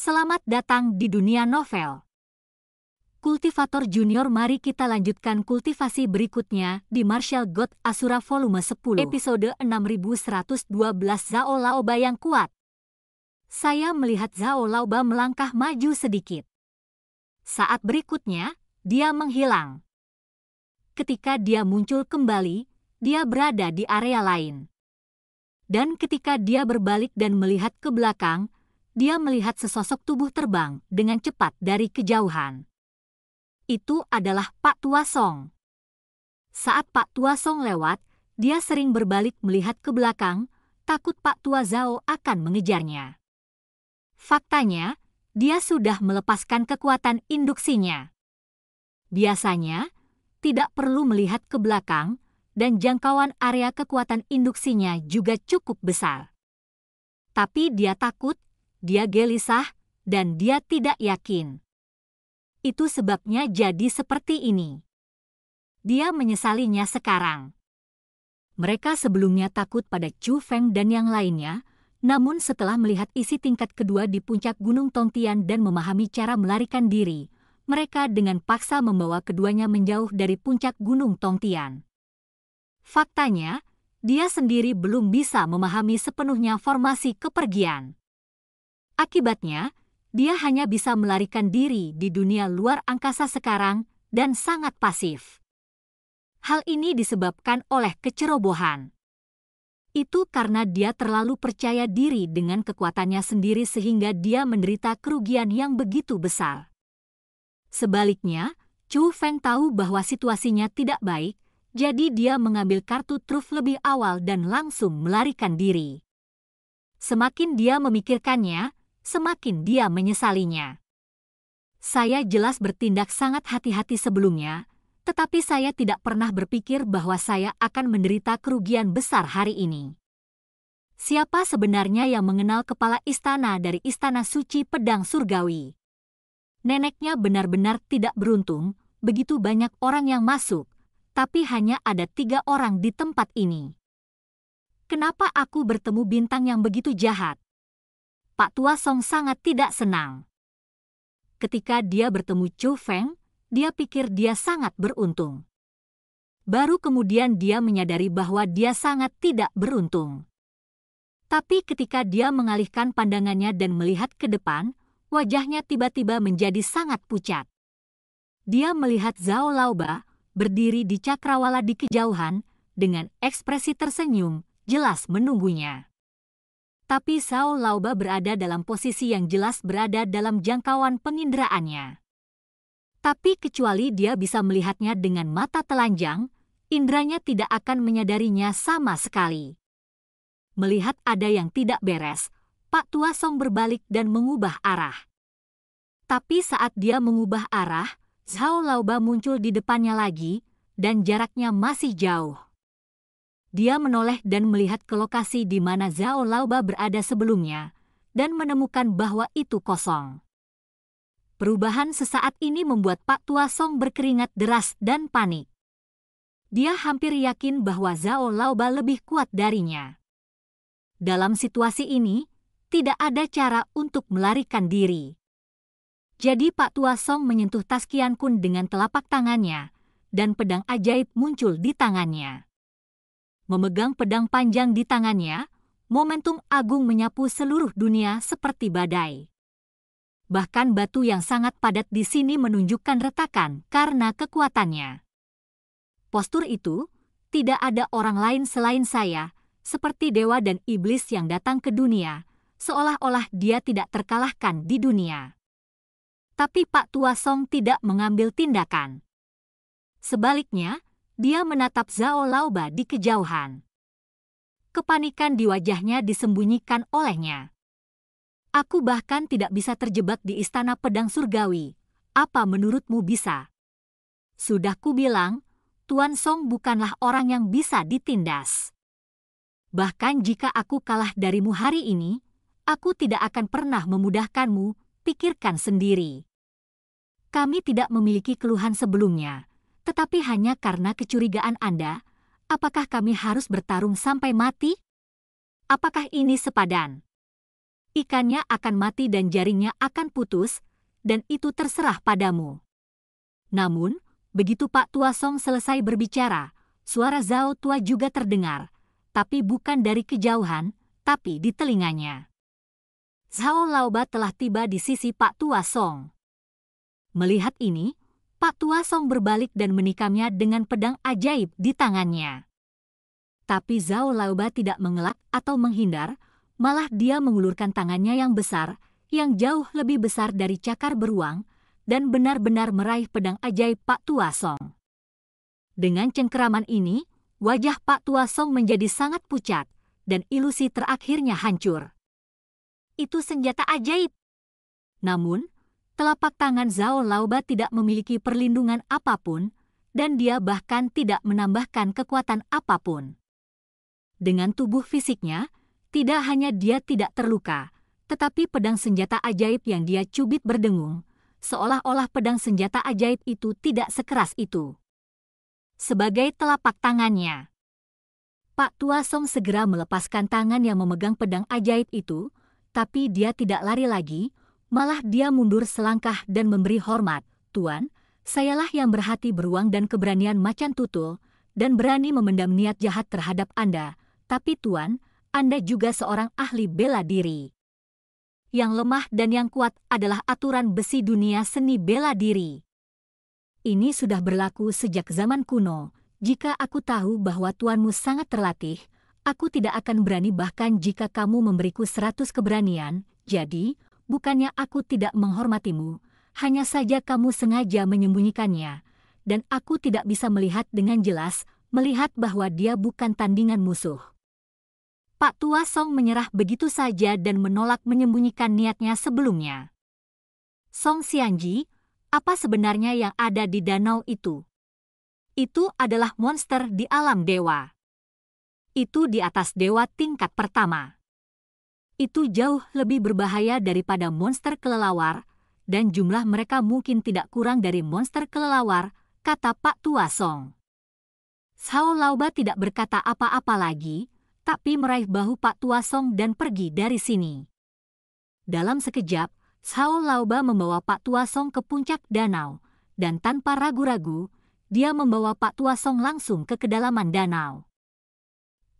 Selamat datang di dunia novel. Kultivator Junior mari kita lanjutkan kultivasi berikutnya di Marshall God Asura volume 10 episode 6112 Zao Laoba yang kuat. Saya melihat Zao Laoba melangkah maju sedikit. Saat berikutnya, dia menghilang. Ketika dia muncul kembali, dia berada di area lain. Dan ketika dia berbalik dan melihat ke belakang, dia melihat sesosok tubuh terbang dengan cepat dari kejauhan. Itu adalah Pak Tua Song. Saat Pak Tua Song lewat, dia sering berbalik melihat ke belakang, takut Pak Tua Zhao akan mengejarnya. Faktanya, dia sudah melepaskan kekuatan induksinya. Biasanya, tidak perlu melihat ke belakang, dan jangkauan area kekuatan induksinya juga cukup besar. Tapi dia takut dia gelisah, dan dia tidak yakin. Itu sebabnya jadi seperti ini. Dia menyesalinya sekarang. Mereka sebelumnya takut pada Chu Feng dan yang lainnya, namun setelah melihat isi tingkat kedua di puncak Gunung Tongtian dan memahami cara melarikan diri, mereka dengan paksa membawa keduanya menjauh dari puncak Gunung Tongtian. Faktanya, dia sendiri belum bisa memahami sepenuhnya formasi kepergian. Akibatnya, dia hanya bisa melarikan diri di dunia luar angkasa sekarang dan sangat pasif. Hal ini disebabkan oleh kecerobohan. Itu karena dia terlalu percaya diri dengan kekuatannya sendiri sehingga dia menderita kerugian yang begitu besar. Sebaliknya, Chu Feng tahu bahwa situasinya tidak baik, jadi dia mengambil kartu truf lebih awal dan langsung melarikan diri. Semakin dia memikirkannya, semakin dia menyesalinya. Saya jelas bertindak sangat hati-hati sebelumnya, tetapi saya tidak pernah berpikir bahwa saya akan menderita kerugian besar hari ini. Siapa sebenarnya yang mengenal kepala istana dari Istana Suci Pedang Surgawi? Neneknya benar-benar tidak beruntung, begitu banyak orang yang masuk, tapi hanya ada tiga orang di tempat ini. Kenapa aku bertemu bintang yang begitu jahat? Pak Tua Song sangat tidak senang. Ketika dia bertemu Chu Feng, dia pikir dia sangat beruntung. Baru kemudian dia menyadari bahwa dia sangat tidak beruntung. Tapi ketika dia mengalihkan pandangannya dan melihat ke depan, wajahnya tiba-tiba menjadi sangat pucat. Dia melihat Zhao Laoba berdiri di cakrawala di kejauhan dengan ekspresi tersenyum jelas menunggunya tapi Sao Lauba berada dalam posisi yang jelas berada dalam jangkauan penginderaannya. Tapi kecuali dia bisa melihatnya dengan mata telanjang, indranya tidak akan menyadarinya sama sekali. Melihat ada yang tidak beres, Pak Tua Song berbalik dan mengubah arah. Tapi saat dia mengubah arah, Zhao Lauba muncul di depannya lagi, dan jaraknya masih jauh dia menoleh dan melihat ke lokasi di mana Zhao Lauba berada sebelumnya, dan menemukan bahwa itu kosong. Perubahan sesaat ini membuat Pak Tua Song berkeringat deras dan panik. Dia hampir yakin bahwa Zhao Lauba lebih kuat darinya. Dalam situasi ini, tidak ada cara untuk melarikan diri. Jadi Pak Tua Song menyentuh tas Kian Kun dengan telapak tangannya, dan pedang ajaib muncul di tangannya. Memegang pedang panjang di tangannya, momentum agung menyapu seluruh dunia seperti badai. Bahkan batu yang sangat padat di sini menunjukkan retakan karena kekuatannya. Postur itu, tidak ada orang lain selain saya, seperti dewa dan iblis yang datang ke dunia, seolah-olah dia tidak terkalahkan di dunia. Tapi Pak Tua Song tidak mengambil tindakan. Sebaliknya, dia menatap Zhao Lauba di kejauhan. Kepanikan di wajahnya disembunyikan olehnya. Aku bahkan tidak bisa terjebak di istana pedang surgawi. Apa menurutmu bisa? Sudah kubilang, Tuan Song bukanlah orang yang bisa ditindas. Bahkan jika aku kalah darimu hari ini, aku tidak akan pernah memudahkanmu, pikirkan sendiri. Kami tidak memiliki keluhan sebelumnya tetapi hanya karena kecurigaan Anda, apakah kami harus bertarung sampai mati? Apakah ini sepadan? Ikannya akan mati dan jaringnya akan putus, dan itu terserah padamu. Namun, begitu Pak Tua Song selesai berbicara, suara Zhao Tua juga terdengar, tapi bukan dari kejauhan, tapi di telinganya. Zhao Laoba telah tiba di sisi Pak Tua Song. Melihat ini, Pak Tua Song berbalik dan menikamnya dengan pedang ajaib di tangannya. Tapi Zhao Laoba tidak mengelak atau menghindar, malah dia mengulurkan tangannya yang besar, yang jauh lebih besar dari cakar beruang, dan benar-benar meraih pedang ajaib Pak Tua Song. Dengan cengkeraman ini, wajah Pak Tua Song menjadi sangat pucat, dan ilusi terakhirnya hancur. Itu senjata ajaib. Namun, telapak tangan Zhao Laoba tidak memiliki perlindungan apapun, dan dia bahkan tidak menambahkan kekuatan apapun. Dengan tubuh fisiknya, tidak hanya dia tidak terluka, tetapi pedang senjata ajaib yang dia cubit berdengung, seolah-olah pedang senjata ajaib itu tidak sekeras itu. Sebagai telapak tangannya, Pak Tua Song segera melepaskan tangan yang memegang pedang ajaib itu, tapi dia tidak lari lagi, Malah dia mundur selangkah dan memberi hormat, Tuan, sayalah yang berhati beruang dan keberanian macan tutul, dan berani memendam niat jahat terhadap Anda, tapi Tuan, Anda juga seorang ahli bela diri. Yang lemah dan yang kuat adalah aturan besi dunia seni bela diri. Ini sudah berlaku sejak zaman kuno. Jika aku tahu bahwa tuanmu sangat terlatih, aku tidak akan berani bahkan jika kamu memberiku seratus keberanian. Jadi, bukannya aku tidak menghormatimu, hanya saja kamu sengaja menyembunyikannya, dan aku tidak bisa melihat dengan jelas, melihat bahwa dia bukan tandingan musuh. Pak Tua Song menyerah begitu saja dan menolak menyembunyikan niatnya sebelumnya. Song Xianji, apa sebenarnya yang ada di danau itu? Itu adalah monster di alam dewa. Itu di atas dewa tingkat pertama itu jauh lebih berbahaya daripada monster kelelawar, dan jumlah mereka mungkin tidak kurang dari monster kelelawar, kata Pak Tua Song. Sao Lauba tidak berkata apa-apa lagi, tapi meraih bahu Pak Tua Song dan pergi dari sini. Dalam sekejap, Sao Lauba membawa Pak Tua Song ke puncak danau, dan tanpa ragu-ragu, dia membawa Pak Tua Song langsung ke kedalaman danau.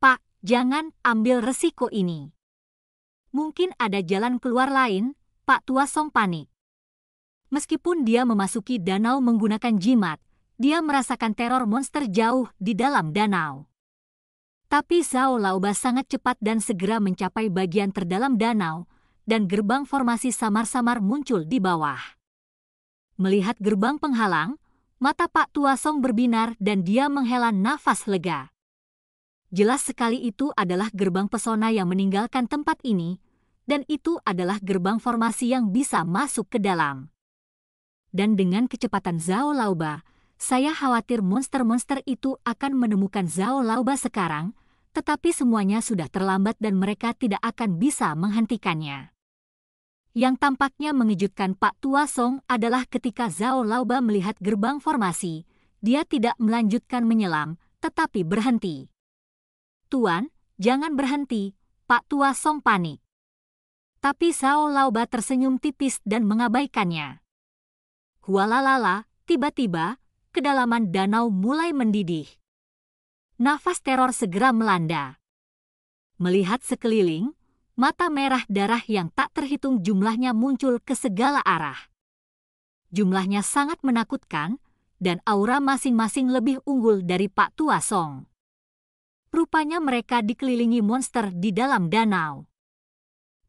Pak, jangan ambil resiko ini mungkin ada jalan keluar lain, Pak Tua Song panik. Meskipun dia memasuki danau menggunakan jimat, dia merasakan teror monster jauh di dalam danau. Tapi Zhao Laoba sangat cepat dan segera mencapai bagian terdalam danau, dan gerbang formasi samar-samar muncul di bawah. Melihat gerbang penghalang, mata Pak Tua Song berbinar dan dia menghela nafas lega. Jelas sekali itu adalah gerbang pesona yang meninggalkan tempat ini, dan itu adalah gerbang formasi yang bisa masuk ke dalam. Dan dengan kecepatan Zhao Lauba, saya khawatir monster-monster itu akan menemukan Zhao Lauba sekarang, tetapi semuanya sudah terlambat dan mereka tidak akan bisa menghentikannya. Yang tampaknya mengejutkan Pak Tua Song adalah ketika Zhao Lauba melihat gerbang formasi, dia tidak melanjutkan menyelam, tetapi berhenti. Tuan, jangan berhenti, Pak Tua Song panik. Tapi Sao Laoba tersenyum tipis dan mengabaikannya. Hualalala, tiba-tiba, kedalaman danau mulai mendidih. Nafas teror segera melanda. Melihat sekeliling, mata merah darah yang tak terhitung jumlahnya muncul ke segala arah. Jumlahnya sangat menakutkan, dan aura masing-masing lebih unggul dari Pak Tua Song rupanya mereka dikelilingi monster di dalam danau.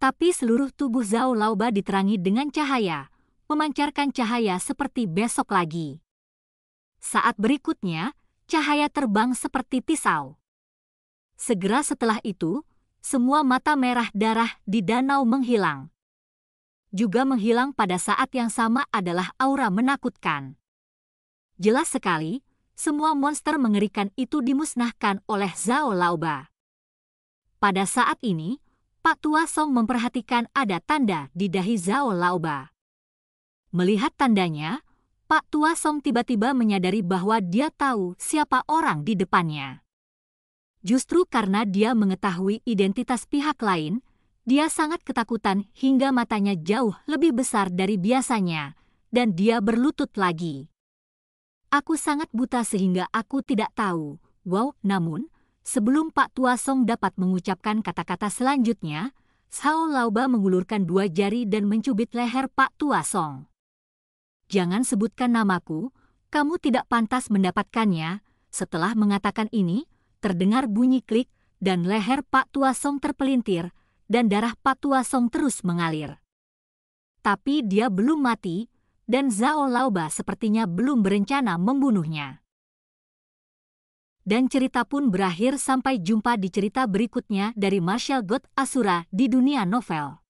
Tapi seluruh tubuh Zhao Lauba diterangi dengan cahaya, memancarkan cahaya seperti besok lagi. Saat berikutnya, cahaya terbang seperti pisau. Segera setelah itu, semua mata merah darah di danau menghilang. Juga menghilang pada saat yang sama adalah aura menakutkan. Jelas sekali, semua monster mengerikan itu dimusnahkan oleh Zhao Laoba. Pada saat ini, Pak Tua Song memperhatikan ada tanda di dahi Zhao Laoba. Melihat tandanya, Pak Tua Song tiba-tiba menyadari bahwa dia tahu siapa orang di depannya. Justru karena dia mengetahui identitas pihak lain, dia sangat ketakutan hingga matanya jauh lebih besar dari biasanya, dan dia berlutut lagi. Aku sangat buta sehingga aku tidak tahu. Wow, namun, sebelum Pak Tua Song dapat mengucapkan kata-kata selanjutnya, Sao Lauba mengulurkan dua jari dan mencubit leher Pak Tua Song. Jangan sebutkan namaku, kamu tidak pantas mendapatkannya. Setelah mengatakan ini, terdengar bunyi klik dan leher Pak Tua Song terpelintir dan darah Pak Tua Song terus mengalir. Tapi dia belum mati, dan Zhao Laoba sepertinya belum berencana membunuhnya. Dan cerita pun berakhir sampai jumpa di cerita berikutnya dari Marshall God Asura di dunia novel.